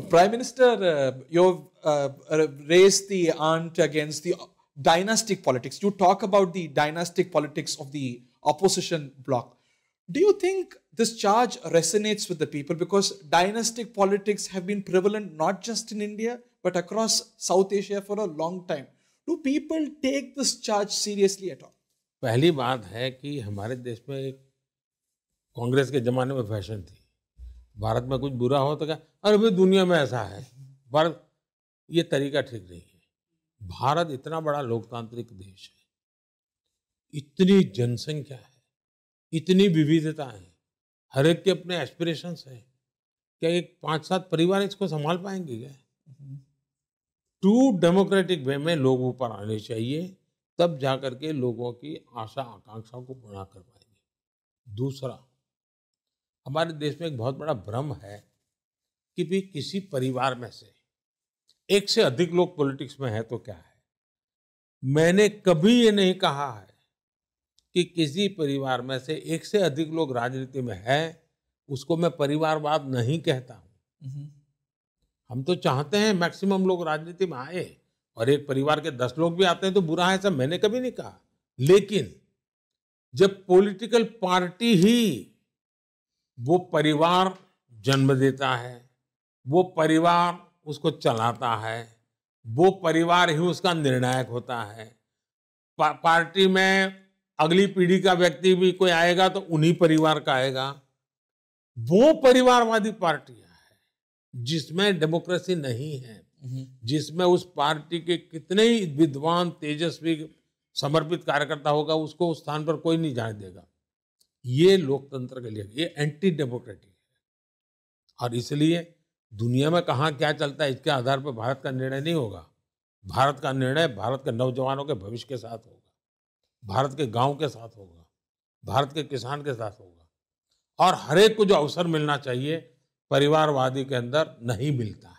Prime Minister, uh, you've uh, uh, raised the ant against the dynastic politics. You talk about the dynastic politics of the opposition bloc. Do you think this charge resonates with the people? Because dynastic politics have been prevalent not just in India, but across South Asia for a long time. Do people take this charge seriously at all? पहली बात है कि हमारे देश में कांग्रेस के ज़माने में फैशन थी भारत में कुछ बुरा हो तो क्या अरे भाई दुनिया में ऐसा है भारत ये तरीका ठीक नहीं है भारत इतना बड़ा लोकतांत्रिक देश है इतनी जनसंख्या है इतनी विविधता है हर एक के अपने एस्पिरेशंस हैं क्या एक पांच सात परिवार इसको संभाल पाएंगे क्या टू डेमोक्रेटिक वे में लोग ऊपर आने चाहिए तब जा के लोगों की आशा आकांक्षाओं को पूरा कर पाएंगे दूसरा हमारे देश में एक बहुत बड़ा भ्रम है कि भी किसी परिवार में से एक से अधिक लोग पॉलिटिक्स में है तो क्या है मैंने कभी ये नहीं कहा है कि किसी परिवार में से एक से अधिक लोग राजनीति में है उसको मैं परिवारवाद नहीं कहता हूँ हम्म। हम तो चाहते हैं मैक्सिमम लोग राजनीति में आए और एक परिवार के दस लोग भी आते हैं तो बुरा है सब मैंने कभी नहीं कहा लेकिन जब पॉलिटिकल पार्टी ही वो परिवार जन्म देता है वो परिवार उसको चलाता है वो परिवार ही उसका निर्णायक होता है पा, पार्टी में अगली पीढ़ी का व्यक्ति भी कोई आएगा तो उन्हीं परिवार का आएगा वो परिवारवादी पार्टियां है जिसमें डेमोक्रेसी नहीं है हम्म। जिसमें उस पार्टी के कितने ही विद्वान तेजस्वी समर्पित कार्यकर्ता होगा उसको उस स्थान पर कोई नहीं जाने देगा ये लोकतंत्र के लिए ये एंटी डेमोक्रेटिक है और इसलिए दुनिया में कहाँ क्या चलता है इसके आधार पर भारत का निर्णय नहीं होगा भारत का निर्णय भारत के नौजवानों के भविष्य के साथ होगा भारत के गांव के साथ होगा भारत के किसान के साथ होगा और हर एक को जो अवसर मिलना चाहिए परिवारवादी के अंदर नहीं मिलता